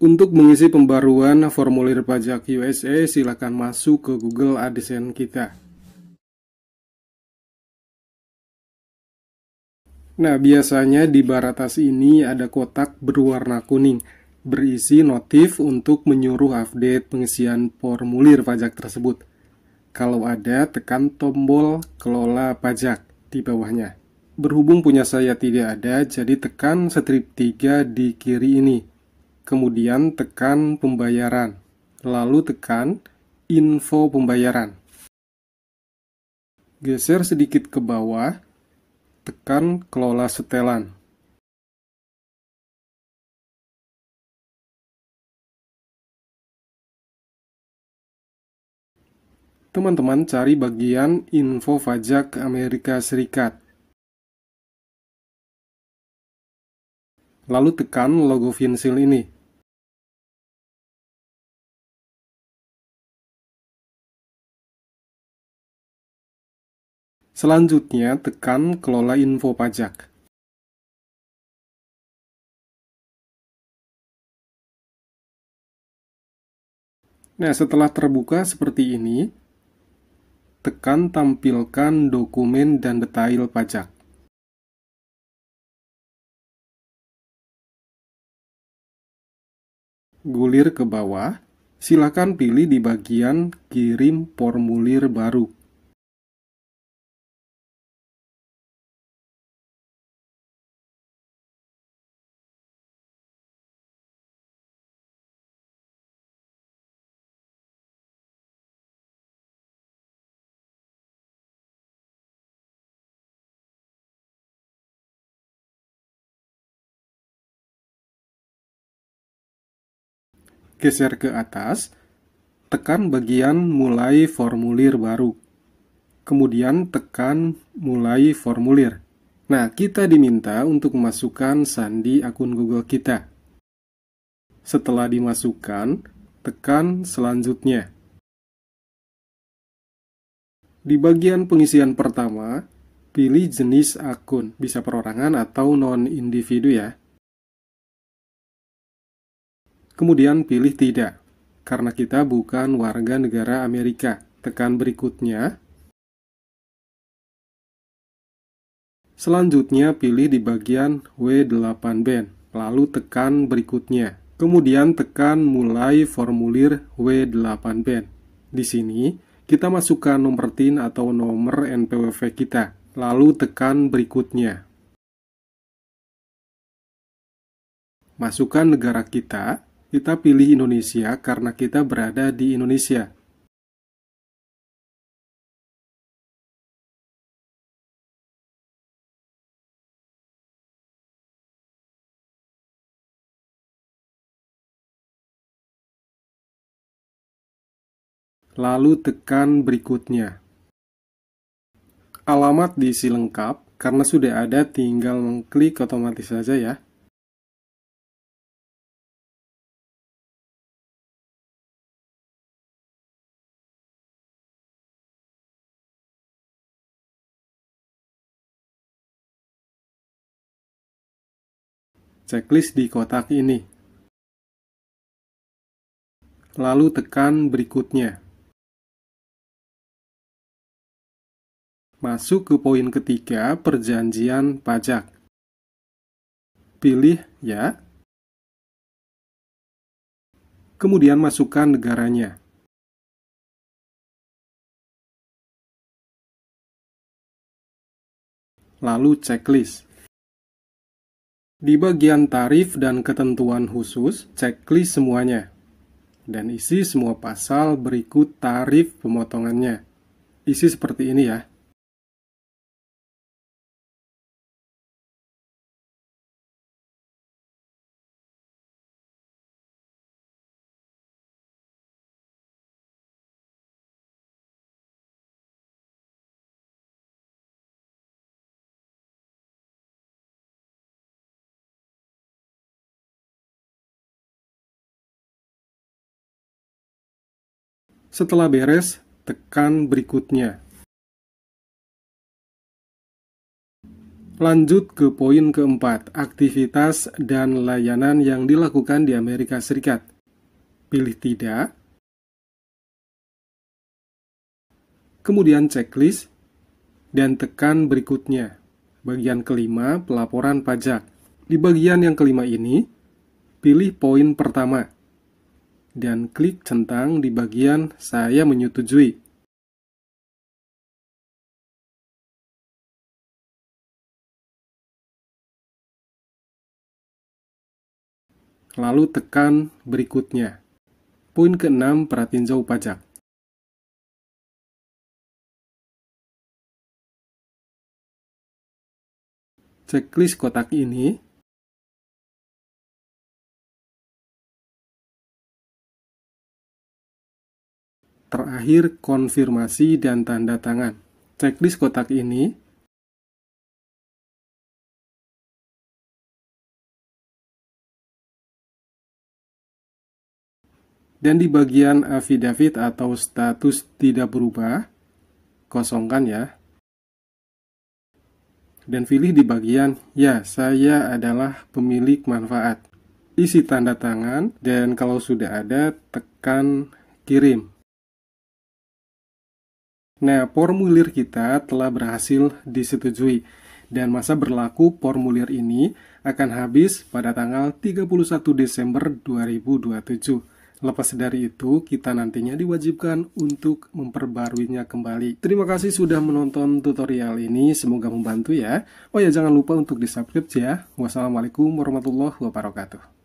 Untuk mengisi pembaruan formulir pajak USA, silakan masuk ke Google AdSense kita. Nah, biasanya di bar atas ini ada kotak berwarna kuning, berisi notif untuk menyuruh update pengisian formulir pajak tersebut. Kalau ada, tekan tombol kelola pajak di bawahnya. Berhubung punya saya tidak ada, jadi tekan strip 3 di kiri ini kemudian tekan pembayaran, lalu tekan info pembayaran. Geser sedikit ke bawah, tekan kelola setelan. Teman-teman cari bagian info pajak Amerika Serikat. Lalu tekan logo Finsil ini. Selanjutnya, tekan Kelola Info Pajak. Nah, setelah terbuka seperti ini, tekan tampilkan dokumen dan detail pajak. Gulir ke bawah, silakan pilih di bagian kirim formulir baru. geser ke atas, tekan bagian mulai formulir baru. Kemudian tekan mulai formulir. Nah, kita diminta untuk memasukkan sandi akun Google kita. Setelah dimasukkan, tekan selanjutnya. Di bagian pengisian pertama, pilih jenis akun, bisa perorangan atau non-individu ya. Kemudian pilih tidak, karena kita bukan warga negara Amerika. Tekan berikutnya. Selanjutnya pilih di bagian W8 band, lalu tekan berikutnya. Kemudian tekan mulai formulir W8 band. Di sini, kita masukkan nomor TIN atau nomor NPWP kita, lalu tekan berikutnya. Masukkan negara kita, kita pilih Indonesia karena kita berada di Indonesia. lalu tekan berikutnya. Alamat diisi lengkap karena sudah ada, tinggal mengklik otomatis saja ya. checklist di kotak ini. Lalu tekan berikutnya. Masuk ke poin ketiga, perjanjian pajak. Pilih ya. Kemudian masukkan negaranya. Lalu checklist. Di bagian tarif dan ketentuan khusus, checklist semuanya. Dan isi semua pasal berikut tarif pemotongannya. Isi seperti ini ya. Setelah beres, tekan berikutnya. Lanjut ke poin keempat, aktivitas dan layanan yang dilakukan di Amerika Serikat. Pilih tidak. Kemudian checklist dan tekan berikutnya. Bagian kelima, pelaporan pajak. Di bagian yang kelima ini, pilih poin pertama dan klik centang di bagian saya menyetujui. Lalu tekan berikutnya. Poin keenam 6 perhatiin jauh pajak. ceklis kotak ini Terakhir, konfirmasi dan tanda tangan. Checklist kotak ini dan di bagian affidavit atau status tidak berubah, kosongkan ya. Dan pilih di bagian, ya saya adalah pemilik manfaat. Isi tanda tangan dan kalau sudah ada, tekan kirim. Nah, formulir kita telah berhasil disetujui dan masa berlaku formulir ini akan habis pada tanggal 31 Desember 2027. Lepas dari itu, kita nantinya diwajibkan untuk memperbaruinya kembali. Terima kasih sudah menonton tutorial ini, semoga membantu ya. Oh ya, jangan lupa untuk di-subscribe ya. Wassalamualaikum warahmatullahi wabarakatuh.